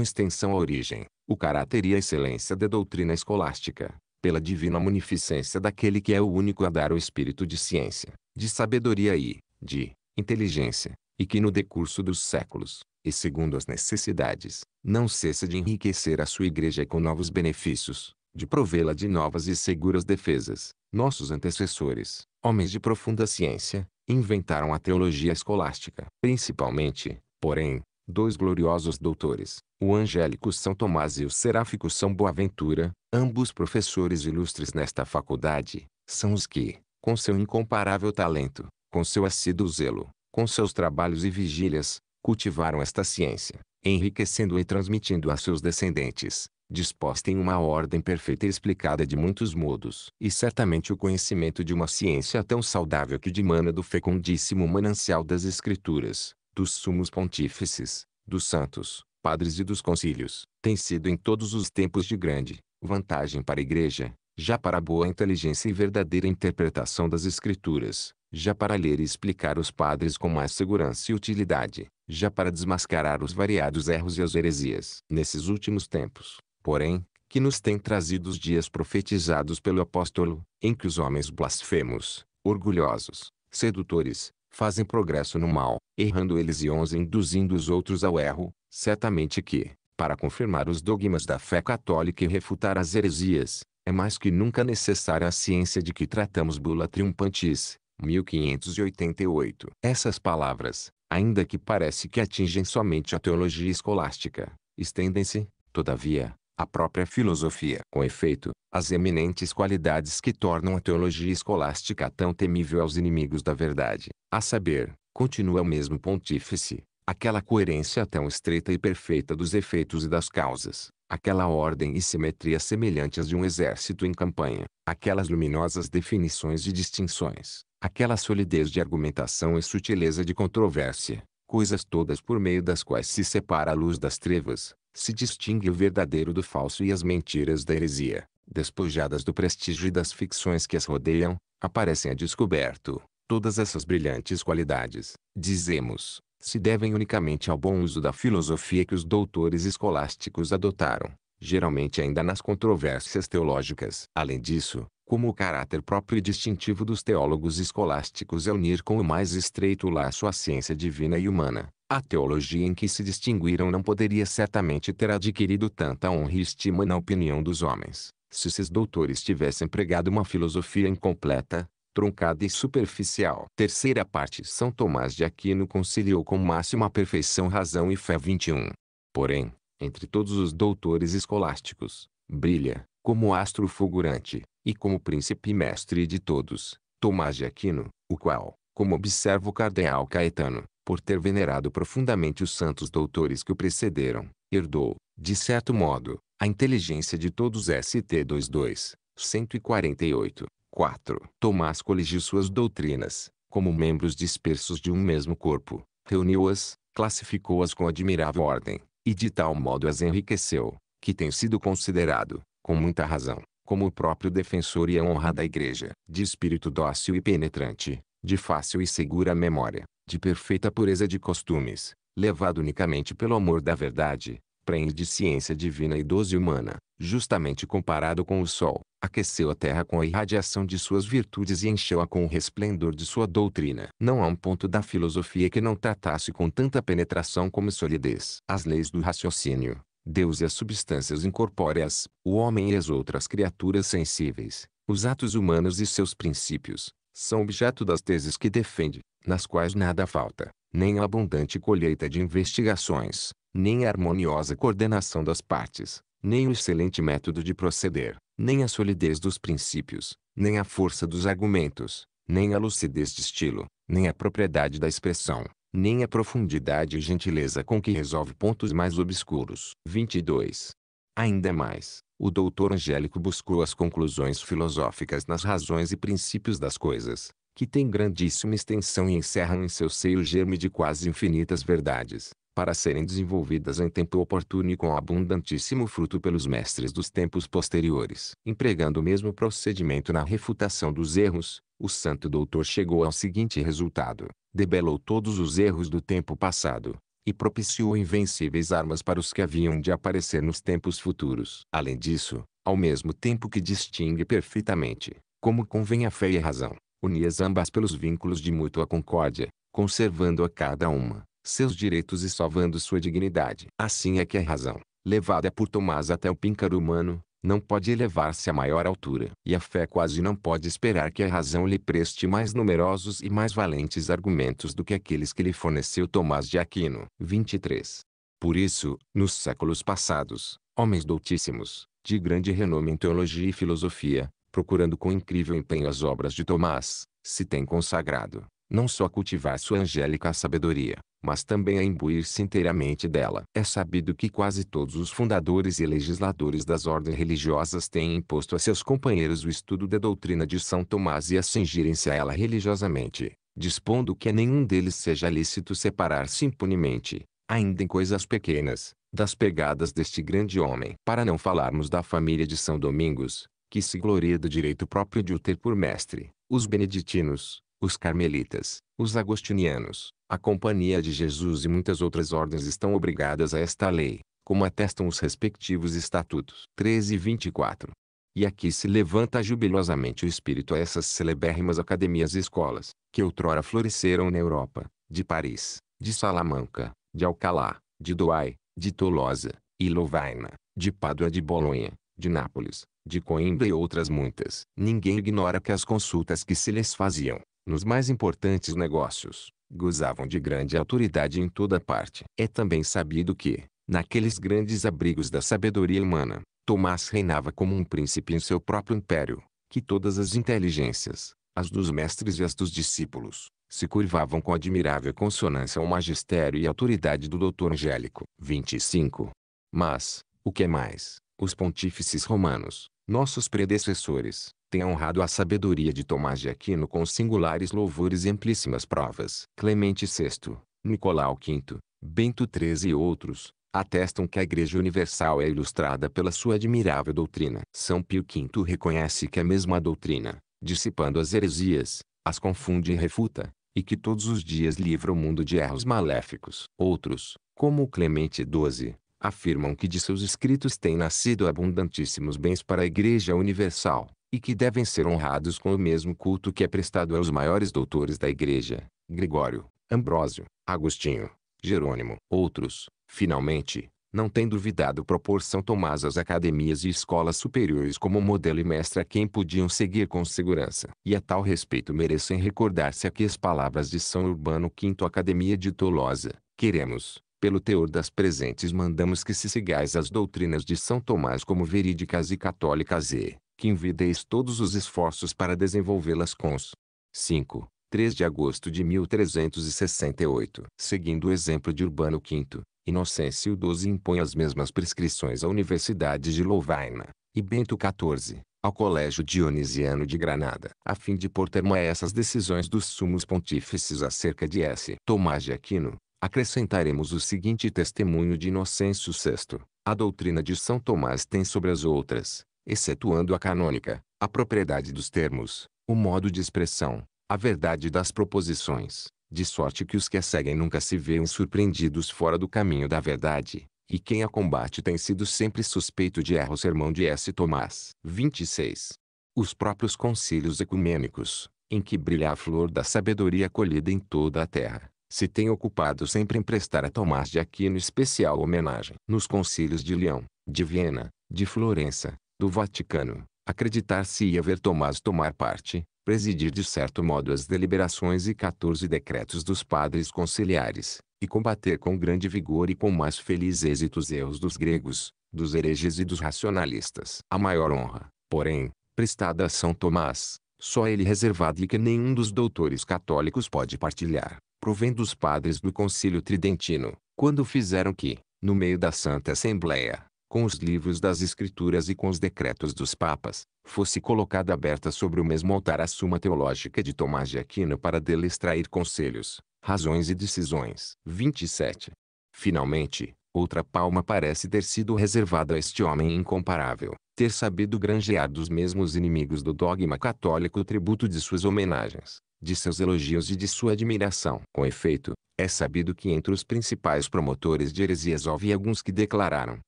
extensão a origem, o caráter e a excelência da doutrina escolástica, pela divina munificência daquele que é o único a dar o espírito de ciência, de sabedoria e, de inteligência, e que no decurso dos séculos, e segundo as necessidades, não cessa de enriquecer a sua igreja com novos benefícios, de provê-la de novas e seguras defesas. Nossos antecessores, homens de profunda ciência, inventaram a teologia escolástica. Principalmente, porém, dois gloriosos doutores, o angélico São Tomás e o seráfico São Boaventura, ambos professores ilustres nesta faculdade, são os que, com seu incomparável talento, com seu assíduo zelo, com seus trabalhos e vigílias, cultivaram esta ciência, enriquecendo e transmitindo a seus descendentes, disposta em uma ordem perfeita e explicada de muitos modos. E certamente o conhecimento de uma ciência tão saudável que dimana do fecundíssimo manancial das escrituras, dos sumos pontífices, dos santos, padres e dos concílios, tem sido em todos os tempos de grande vantagem para a igreja, já para a boa inteligência e verdadeira interpretação das Escrituras, já para ler e explicar os padres com mais segurança e utilidade, já para desmascarar os variados erros e as heresias. Nesses últimos tempos, porém, que nos tem trazido os dias profetizados pelo apóstolo, em que os homens blasfemos, orgulhosos, sedutores, fazem progresso no mal, errando eles e onze induzindo os outros ao erro, certamente que, para confirmar os dogmas da fé católica e refutar as heresias, é mais que nunca necessária a ciência de que tratamos bula triumphantis, 1588. Essas palavras, ainda que parece que atingem somente a teologia escolástica, estendem-se, todavia, à própria filosofia. Com efeito, as eminentes qualidades que tornam a teologia escolástica tão temível aos inimigos da verdade, a saber, continua o mesmo pontífice, aquela coerência tão estreita e perfeita dos efeitos e das causas, aquela ordem e simetria semelhantes de um exército em campanha, aquelas luminosas definições e distinções, aquela solidez de argumentação e sutileza de controvérsia, coisas todas por meio das quais se separa a luz das trevas, se distingue o verdadeiro do falso e as mentiras da heresia, despojadas do prestígio e das ficções que as rodeiam, aparecem a descoberto. Todas essas brilhantes qualidades, dizemos, se devem unicamente ao bom uso da filosofia que os doutores escolásticos adotaram, geralmente ainda nas controvérsias teológicas. Além disso, como o caráter próprio e distintivo dos teólogos escolásticos é unir com o mais estreito laço a ciência divina e humana, a teologia em que se distinguiram não poderia certamente ter adquirido tanta honra e estima na opinião dos homens, se esses doutores tivessem pregado uma filosofia incompleta, truncada e superficial. Terceira parte São Tomás de Aquino conciliou com máxima perfeição razão e fé 21. Porém, entre todos os doutores escolásticos, brilha, como astro fulgurante, e como príncipe mestre de todos, Tomás de Aquino, o qual, como observa o cardeal Caetano, por ter venerado profundamente os santos doutores que o precederam, herdou, de certo modo, a inteligência de todos ST22, 148. 4. Tomás coligiu suas doutrinas, como membros dispersos de um mesmo corpo, reuniu-as, classificou-as com admirável ordem, e de tal modo as enriqueceu, que tem sido considerado, com muita razão, como o próprio defensor e a honra da Igreja, de espírito dócil e penetrante, de fácil e segura memória, de perfeita pureza de costumes, levado unicamente pelo amor da verdade, prende ciência divina e dose humana, justamente comparado com o Sol, aqueceu a terra com a irradiação de suas virtudes e encheu-a com o resplendor de sua doutrina. Não há um ponto da filosofia que não tratasse com tanta penetração como solidez. As leis do raciocínio, Deus e as substâncias incorpóreas, o homem e as outras criaturas sensíveis, os atos humanos e seus princípios, são objeto das teses que defende, nas quais nada falta nem a abundante colheita de investigações, nem a harmoniosa coordenação das partes, nem o excelente método de proceder, nem a solidez dos princípios, nem a força dos argumentos, nem a lucidez de estilo, nem a propriedade da expressão, nem a profundidade e gentileza com que resolve pontos mais obscuros. 22. Ainda mais, o doutor Angélico buscou as conclusões filosóficas nas razões e princípios das coisas, que tem grandíssima extensão e encerram em seu seio o germe de quase infinitas verdades, para serem desenvolvidas em tempo oportuno e com abundantíssimo fruto pelos mestres dos tempos posteriores. Empregando o mesmo procedimento na refutação dos erros, o santo doutor chegou ao seguinte resultado: debelou todos os erros do tempo passado, e propiciou invencíveis armas para os que haviam de aparecer nos tempos futuros. Além disso, ao mesmo tempo que distingue perfeitamente, como convém a fé e a razão, unias ambas pelos vínculos de mútua concórdia, conservando a cada uma seus direitos e salvando sua dignidade. Assim é que a razão, levada por Tomás até o píncaro humano, não pode elevar-se à maior altura. E a fé quase não pode esperar que a razão lhe preste mais numerosos e mais valentes argumentos do que aqueles que lhe forneceu Tomás de Aquino. 23. Por isso, nos séculos passados, homens doutíssimos, de grande renome em teologia e filosofia, procurando com incrível empenho as obras de Tomás, se tem consagrado, não só a cultivar sua angélica sabedoria, mas também a imbuir-se inteiramente dela. É sabido que quase todos os fundadores e legisladores das ordens religiosas têm imposto a seus companheiros o estudo da doutrina de São Tomás e a cingirem-se a ela religiosamente, dispondo que a nenhum deles seja lícito separar-se impunemente, ainda em coisas pequenas, das pegadas deste grande homem. Para não falarmos da família de São Domingos, que se gloria do direito próprio de o ter por mestre, os beneditinos, os carmelitas, os agostinianos, a Companhia de Jesus e muitas outras ordens estão obrigadas a esta lei, como atestam os respectivos estatutos 13 e 24. E aqui se levanta jubilosamente o espírito a essas celebérrimas academias e escolas, que outrora floresceram na Europa, de Paris, de Salamanca, de Alcalá, de Douai, de Tolosa, e Lovaina, de Pádua de Bolonha, de Nápoles, de Coimbra e outras muitas. Ninguém ignora que as consultas que se lhes faziam, nos mais importantes negócios, gozavam de grande autoridade em toda parte. É também sabido que, naqueles grandes abrigos da sabedoria humana, Tomás reinava como um príncipe em seu próprio império, que todas as inteligências, as dos mestres e as dos discípulos, se curvavam com admirável consonância ao magistério e autoridade do doutor Angélico. 25. Mas, o que é mais, os pontífices romanos, nossos predecessores, têm honrado a sabedoria de Tomás de Aquino com singulares louvores e amplíssimas provas. Clemente VI, Nicolau V, Bento XIII e outros, atestam que a Igreja Universal é ilustrada pela sua admirável doutrina. São Pio V reconhece que a mesma doutrina, dissipando as heresias, as confunde e refuta, e que todos os dias livra o mundo de erros maléficos. Outros, como Clemente XII, afirmam que de seus escritos têm nascido abundantíssimos bens para a Igreja Universal, e que devem ser honrados com o mesmo culto que é prestado aos maiores doutores da Igreja, Gregório, Ambrósio, Agostinho, Jerônimo, outros, finalmente, não tem duvidado propor São Tomás às academias e escolas superiores como modelo e mestre a quem podiam seguir com segurança. E a tal respeito merecem recordar-se aqui as palavras de São Urbano V Academia de Tolosa. Queremos, pelo teor das presentes mandamos que se sigais as doutrinas de São Tomás como verídicas e católicas e, que envideis todos os esforços para desenvolvê-las os 5. 3 de agosto de 1368. Seguindo o exemplo de Urbano V, Inocêncio XII impõe as mesmas prescrições à Universidade de Louvaina, e Bento XIV, ao Colégio Dionisiano de Granada, a fim de pôr termo a essas decisões dos sumos pontífices acerca de S. Tomás de Aquino, Acrescentaremos o seguinte testemunho de Inocêncio VI. A doutrina de São Tomás tem sobre as outras, excetuando a canônica, a propriedade dos termos, o modo de expressão, a verdade das proposições, de sorte que os que a seguem nunca se veem surpreendidos fora do caminho da verdade, e quem a combate tem sido sempre suspeito de erro. Sermão de S. Tomás. 26. Os próprios concílios ecumênicos, em que brilha a flor da sabedoria colhida em toda a terra, se tem ocupado sempre em prestar a Tomás de Aquino especial homenagem. Nos concílios de Leão, de Viena, de Florença, do Vaticano, acreditar-se-ia ver Tomás tomar parte, presidir de certo modo as deliberações e 14 decretos dos padres conciliares, e combater com grande vigor e com mais feliz êxito os erros dos gregos, dos hereges e dos racionalistas. A maior honra, porém, prestada a São Tomás, só ele reservada e que nenhum dos doutores católicos pode partilhar, provém dos padres do Concílio Tridentino, quando fizeram que, no meio da Santa Assembleia, com os livros das Escrituras e com os decretos dos papas, fosse colocada aberta sobre o mesmo altar a Suma Teológica de Tomás de Aquino para dele extrair conselhos, razões e decisões. 27. Finalmente, outra palma parece ter sido reservada a este homem incomparável, ter sabido granjear dos mesmos inimigos do dogma católico o tributo de suas homenagens, de seus elogios e de sua admiração. Com efeito, é sabido que entre os principais promotores de heresias houve alguns que declararam,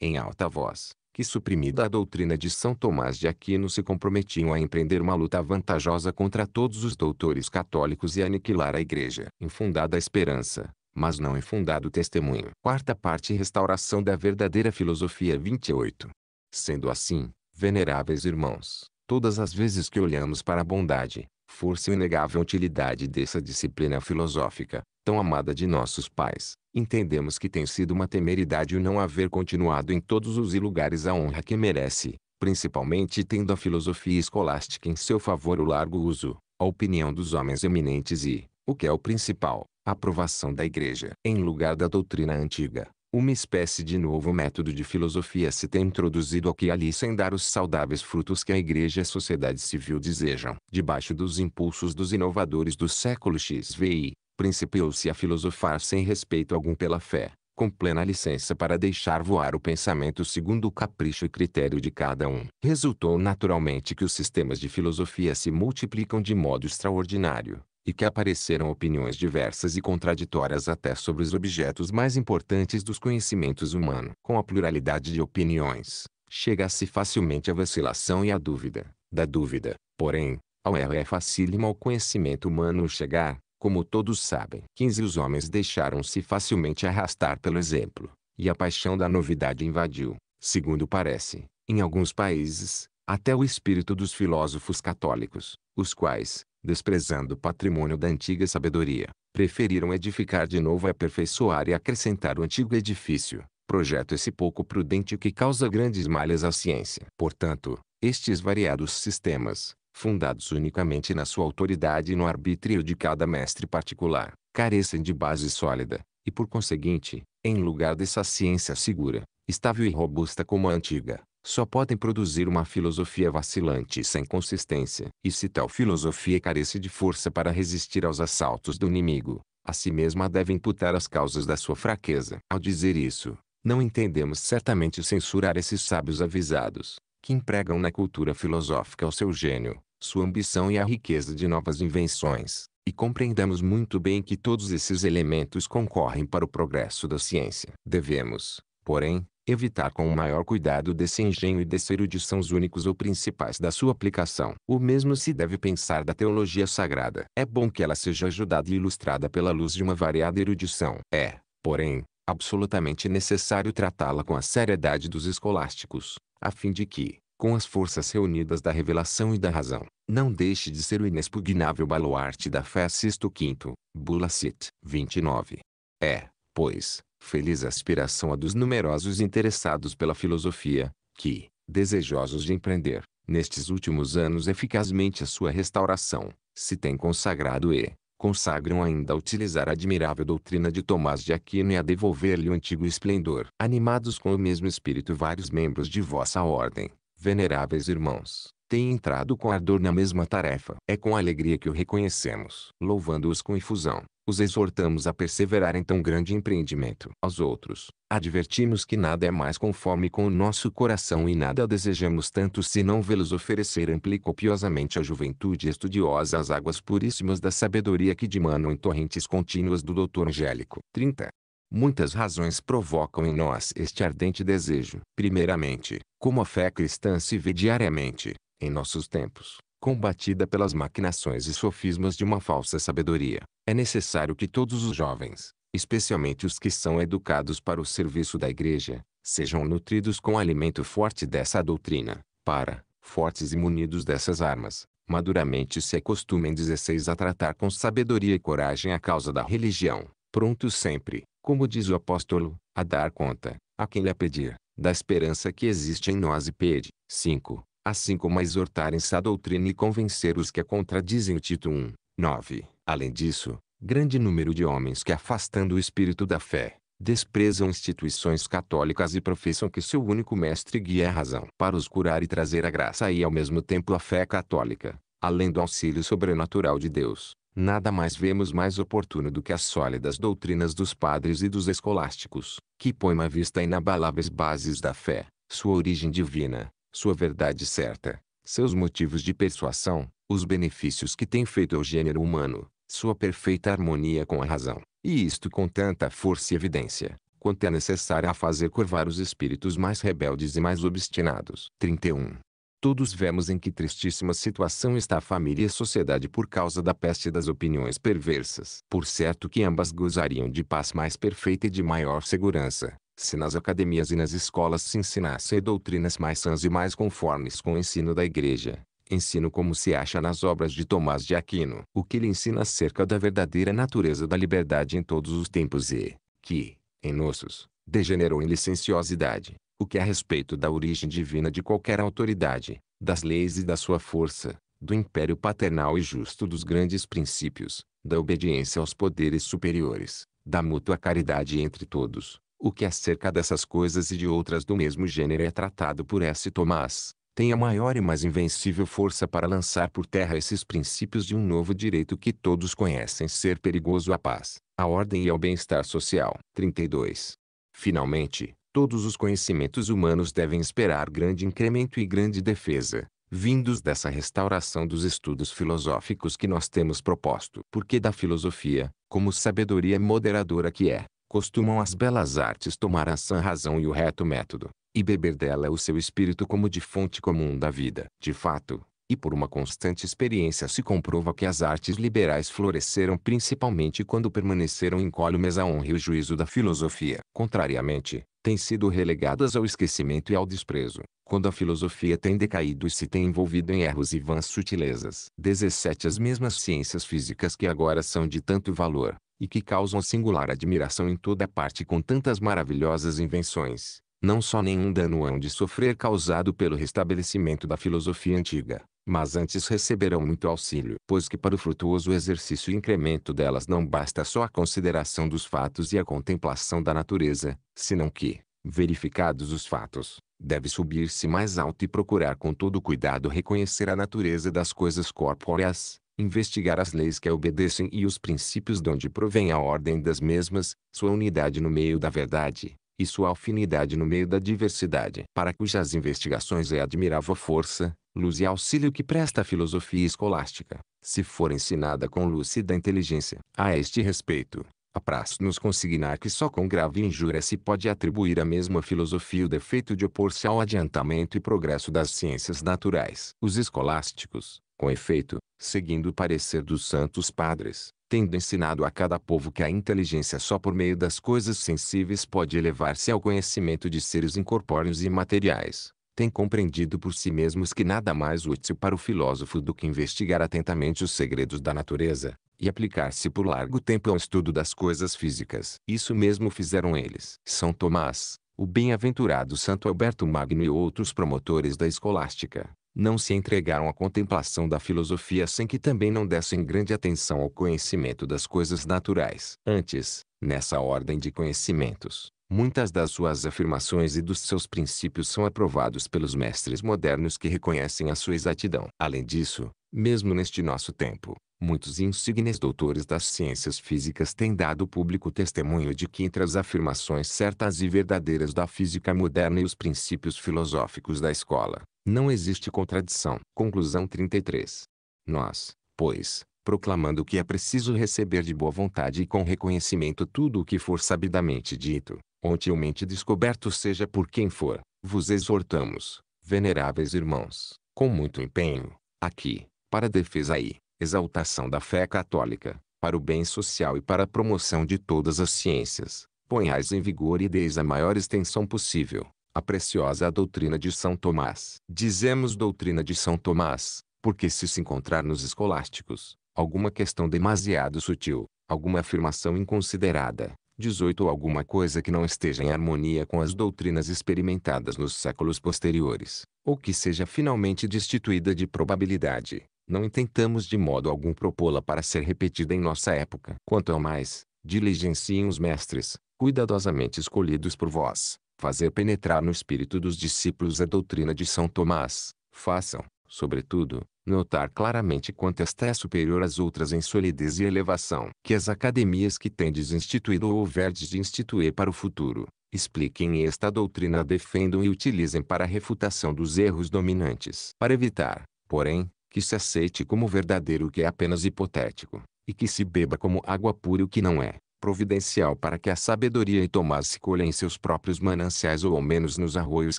em alta voz, que suprimida a doutrina de São Tomás de Aquino se comprometiam a empreender uma luta vantajosa contra todos os doutores católicos e aniquilar a igreja. Infundada a esperança, mas não infundado o testemunho. Quarta parte Restauração da verdadeira filosofia 28. Sendo assim, veneráveis irmãos, todas as vezes que olhamos para a bondade, força e inegável utilidade dessa disciplina filosófica, tão amada de nossos pais, entendemos que tem sido uma temeridade o não haver continuado em todos os lugares a honra que merece, principalmente tendo a filosofia escolástica em seu favor o largo uso, a opinião dos homens eminentes e, o que é o principal, a aprovação da Igreja, em lugar da doutrina antiga, uma espécie de novo método de filosofia se tem introduzido aqui e ali sem dar os saudáveis frutos que a igreja e a sociedade civil desejam. Debaixo dos impulsos dos inovadores do século XVI, principiou-se a filosofar sem respeito algum pela fé, com plena licença para deixar voar o pensamento segundo o capricho e critério de cada um. Resultou naturalmente que os sistemas de filosofia se multiplicam de modo extraordinário, e que apareceram opiniões diversas e contraditórias até sobre os objetos mais importantes dos conhecimentos humanos. Com a pluralidade de opiniões, chega-se facilmente à vacilação e à dúvida. Da dúvida, porém, ao erro é facílimo ao conhecimento humano chegar, como todos sabem. 15 Os homens deixaram-se facilmente arrastar pelo exemplo, e a paixão da novidade invadiu, segundo parece, em alguns países, até o espírito dos filósofos católicos, os quais, desprezando o patrimônio da antiga sabedoria, preferiram edificar de novo, aperfeiçoar e acrescentar o antigo edifício, projeto esse pouco prudente que causa grandes malhas à ciência. Portanto, estes variados sistemas, fundados unicamente na sua autoridade e no arbítrio de cada mestre particular, carecem de base sólida, e por conseguinte, em lugar dessa ciência segura, estável e robusta como a antiga, só podem produzir uma filosofia vacilante e sem consistência. E se tal filosofia carece de força para resistir aos assaltos do inimigo, a si mesma deve imputar as causas da sua fraqueza. Ao dizer isso, não entendemos certamente censurar esses sábios avisados, que empregam na cultura filosófica o seu gênio, sua ambição e a riqueza de novas invenções. E compreendamos muito bem que todos esses elementos concorrem para o progresso da ciência. Devemos, porém, evitar com o maior cuidado desse engenho e dessa erudição os únicos ou principais da sua aplicação. O mesmo se deve pensar da teologia sagrada. É bom que ela seja ajudada e ilustrada pela luz de uma variada erudição. É, porém, absolutamente necessário tratá-la com a seriedade dos escolásticos, a fim de que, com as forças reunidas da revelação e da razão, não deixe de ser o inexpugnável baluarte da fé Sisto V, Bula Sit. 29. É, pois, feliz aspiração a dos numerosos interessados pela filosofia, que, desejosos de empreender, nestes últimos anos eficazmente a sua restauração, se têm consagrado e, consagram ainda a utilizar a admirável doutrina de Tomás de Aquino e a devolver-lhe o antigo esplendor. Animados com o mesmo espírito vários membros de vossa ordem, veneráveis irmãos, têm entrado com ardor na mesma tarefa. É com alegria que o reconhecemos, louvando-os com efusão, os exortamos a perseverar em tão grande empreendimento. Aos outros, advertimos que nada é mais conforme com o nosso coração e nada desejamos tanto se não vê-los oferecer ampli e copiosamente à juventude estudiosa as águas puríssimas da sabedoria que dimanam em torrentes contínuas do doutor Angélico. 30. Muitas razões provocam em nós este ardente desejo. Primeiramente, como a fé cristã se vê diariamente, em nossos tempos, combatida pelas maquinações e sofismas de uma falsa sabedoria, é necessário que todos os jovens, especialmente os que são educados para o serviço da igreja, sejam nutridos com alimento forte dessa doutrina, para, fortes e munidos dessas armas, maduramente se acostumem 16 a tratar com sabedoria e coragem a causa da religião, prontos sempre, como diz o apóstolo, a dar conta, a quem lhe pedir, da esperança que existe em nós e pede. 5. Assim como a exortarem-se à doutrina e convencer os que a contradizem. o título 1, 9. Além disso, grande número de homens que afastando o espírito da fé, desprezam instituições católicas e professam que seu único mestre guia a razão para os curar e trazer a graça e ao mesmo tempo a fé católica, além do auxílio sobrenatural de Deus. Nada mais vemos mais oportuno do que as sólidas doutrinas dos padres e dos escolásticos, que põem à vista inabaláveis bases da fé, sua origem divina, sua verdade certa, seus motivos de persuasão, os benefícios que tem feito ao gênero humano, sua perfeita harmonia com a razão, e isto com tanta força e evidência, quanto é necessária a fazer curvar os espíritos mais rebeldes e mais obstinados. 31. Todos vemos em que tristíssima situação está a família e a sociedade por causa da peste das opiniões perversas. Por certo que ambas gozariam de paz mais perfeita e de maior segurança, se nas academias e nas escolas se ensinassem doutrinas mais sãs e mais conformes com o ensino da igreja, Ensino como se acha nas obras de Tomás de Aquino, o que ele ensina acerca da verdadeira natureza da liberdade em todos os tempos e, que, em nossos, degenerou em licenciosidade, o que é a respeito da origem divina de qualquer autoridade, das leis e da sua força, do império paternal e justo dos grandes princípios, da obediência aos poderes superiores, da mútua caridade entre todos, o que acerca dessas coisas e de outras do mesmo gênero é tratado por S. Tomás, tem a maior e mais invencível força para lançar por terra esses princípios de um novo direito que todos conhecem ser perigoso à paz, à ordem e ao bem-estar social. 32. Finalmente, todos os conhecimentos humanos devem esperar grande incremento e grande defesa, vindos dessa restauração dos estudos filosóficos que nós temos proposto. Porque da filosofia, como sabedoria moderadora que é, costumam as belas artes tomar a sã razão e o reto método, e beber dela é o seu espírito como de fonte comum da vida. De fato, e por uma constante experiência se comprova que as artes liberais floresceram principalmente quando permaneceram incólumes à honra e o juízo da filosofia. Contrariamente, têm sido relegadas ao esquecimento e ao desprezo, quando a filosofia tem decaído e se tem envolvido em erros e vãs sutilezas. 17 As mesmas ciências físicas que agora são de tanto valor, e que causam singular admiração em toda parte com tantas maravilhosas invenções, não só nenhum dano hão de sofrer causado pelo restabelecimento da filosofia antiga, mas antes receberão muito auxílio, pois que para o frutuoso exercício e incremento delas não basta só a consideração dos fatos e a contemplação da natureza, senão que, verificados os fatos, deve subir-se mais alto e procurar com todo cuidado reconhecer a natureza das coisas corpóreas, investigar as leis que a obedecem e os princípios de onde provém a ordem das mesmas, sua unidade no meio da verdade, e sua afinidade no meio da diversidade, para cujas investigações é admirável a força, luz e auxílio que presta a filosofia escolástica, se for ensinada com lúcida inteligência. A este respeito, Apraz nos consignar que só com grave injúria se pode atribuir à mesma filosofia o defeito de opor-se ao adiantamento e progresso das ciências naturais. Os escolásticos, com efeito, seguindo o parecer dos santos padres, tendo ensinado a cada povo que a inteligência só por meio das coisas sensíveis pode elevar-se ao conhecimento de seres incorpóreos e materiais, tem compreendido por si mesmos que nada mais útil para o filósofo do que investigar atentamente os segredos da natureza, e aplicar-se por largo tempo ao estudo das coisas físicas. Isso mesmo fizeram eles. São Tomás, o bem-aventurado Santo Alberto Magno e outros promotores da escolástica, não se entregaram à contemplação da filosofia sem que também não dessem grande atenção ao conhecimento das coisas naturais. Antes, nessa ordem de conhecimentos, muitas das suas afirmações e dos seus princípios são aprovados pelos mestres modernos que reconhecem a sua exatidão. Além disso, mesmo neste nosso tempo, muitos insignes doutores das ciências físicas têm dado público testemunho de que entre as afirmações certas e verdadeiras da física moderna e os princípios filosóficos da escola, não existe contradição. Conclusão 33. Nós, pois, proclamando que é preciso receber de boa vontade e com reconhecimento tudo o que for sabidamente dito, ontilmente descoberto seja por quem for, vos exortamos, veneráveis irmãos, com muito empenho, aqui, para defesa e exaltação da fé católica, para o bem social e para a promoção de todas as ciências, ponhais em vigor e deis a maior extensão possível, a preciosa doutrina de São Tomás. Dizemos doutrina de São Tomás, porque se se encontrar nos escolásticos, alguma questão demasiado sutil, alguma afirmação inconsiderada, 18 ou alguma coisa que não esteja em harmonia com as doutrinas experimentadas nos séculos posteriores, ou que seja finalmente destituída de probabilidade, não intentamos de modo algum propô-la para ser repetida em nossa época. Quanto ao mais, diligenciem os mestres, cuidadosamente escolhidos por vós, fazer penetrar no espírito dos discípulos a doutrina de São Tomás, façam, sobretudo, notar claramente quanto esta é superior às outras em solidez e elevação que as academias que tendes instituído ou houverdes de instituir para o futuro, expliquem esta doutrina defendam e utilizem para a refutação dos erros dominantes, para evitar, porém, que se aceite como verdadeiro o que é apenas hipotético, e que se beba como água pura o que não é providencial para que a sabedoria e tomasse colhem em seus próprios mananciais ou ao menos nos arroios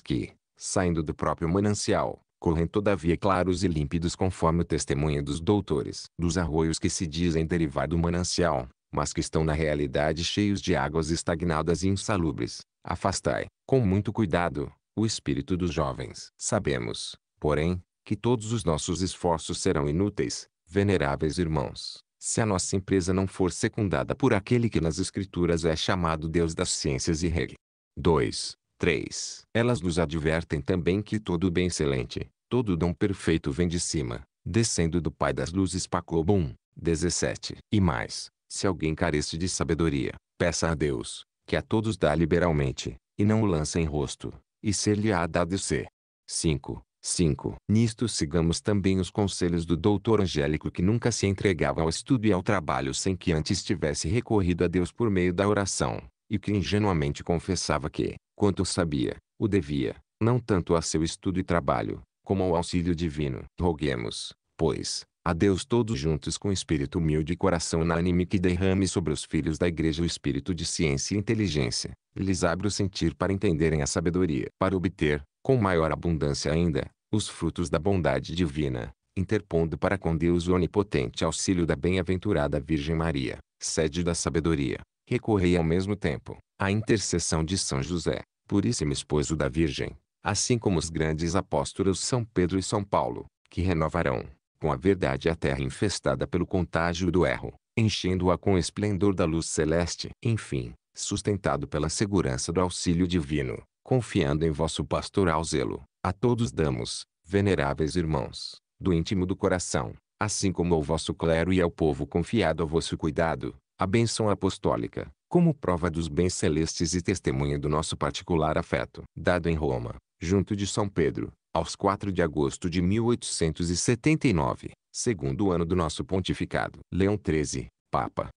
que, saindo do próprio manancial, correm todavia claros e límpidos conforme o testemunho dos doutores. Dos arroios que se dizem derivar do manancial, mas que estão na realidade cheios de águas estagnadas e insalubres, afastai, com muito cuidado, o espírito dos jovens. Sabemos, porém, que todos os nossos esforços serão inúteis, veneráveis irmãos, se a nossa empresa não for secundada por aquele que nas Escrituras é chamado Deus das ciências e rei. 2. 3. Elas nos advertem também que todo bem excelente, todo dom perfeito vem de cima, descendo do Pai das luzes Pacobo 1, 17. E mais, se alguém carece de sabedoria, peça a Deus, que a todos dá liberalmente, e não o lança em rosto, e ser-lhe-á dado ser. 5. 5. Nisto sigamos também os conselhos do doutor Angélico que nunca se entregava ao estudo e ao trabalho sem que antes tivesse recorrido a Deus por meio da oração, e que ingenuamente confessava que, quanto sabia, o devia, não tanto a seu estudo e trabalho, como ao auxílio divino. Roguemos, pois, a Deus todos juntos com espírito humilde e coração unânime que derrame sobre os filhos da igreja o espírito de ciência e inteligência, lhes abre o sentir para entenderem a sabedoria, para obter, com maior abundância ainda, os frutos da bondade divina, interpondo para com Deus o onipotente auxílio da bem-aventurada Virgem Maria, sede da sabedoria. Recorrei ao mesmo tempo à intercessão de São José, puríssimo esposo da Virgem, assim como os grandes apóstolos São Pedro e São Paulo, que renovarão, com a verdade a terra infestada pelo contágio do erro, enchendo-a com o esplendor da luz celeste. Enfim, sustentado pela segurança do auxílio divino, confiando em vosso pastoral zelo, a todos damos, veneráveis irmãos, do íntimo do coração, assim como ao vosso clero e ao povo confiado a vosso cuidado, a bênção apostólica, como prova dos bens celestes e testemunha do nosso particular afeto, dado em Roma, junto de São Pedro, aos 4 de agosto de 1879, segundo ano do nosso pontificado. Leão XIII, Papa.